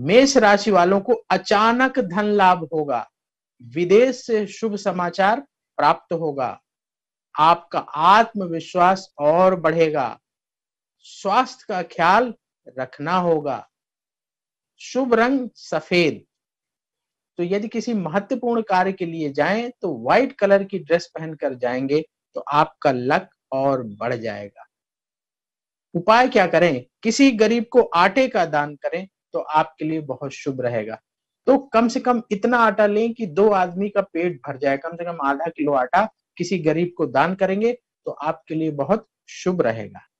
मेष राशि वालों को अचानक धन लाभ होगा विदेश से शुभ समाचार प्राप्त होगा आपका आत्मविश्वास और बढ़ेगा स्वास्थ्य का ख्याल रखना होगा शुभ रंग सफेद तो यदि किसी महत्वपूर्ण कार्य के लिए जाएं तो व्हाइट कलर की ड्रेस पहनकर जाएंगे तो आपका लक और बढ़ जाएगा उपाय क्या करें किसी गरीब को आटे का दान करें तो आपके लिए बहुत शुभ रहेगा तो कम से कम इतना आटा लें कि दो आदमी का पेट भर जाए कम से कम आधा किलो आटा किसी गरीब को दान करेंगे तो आपके लिए बहुत शुभ रहेगा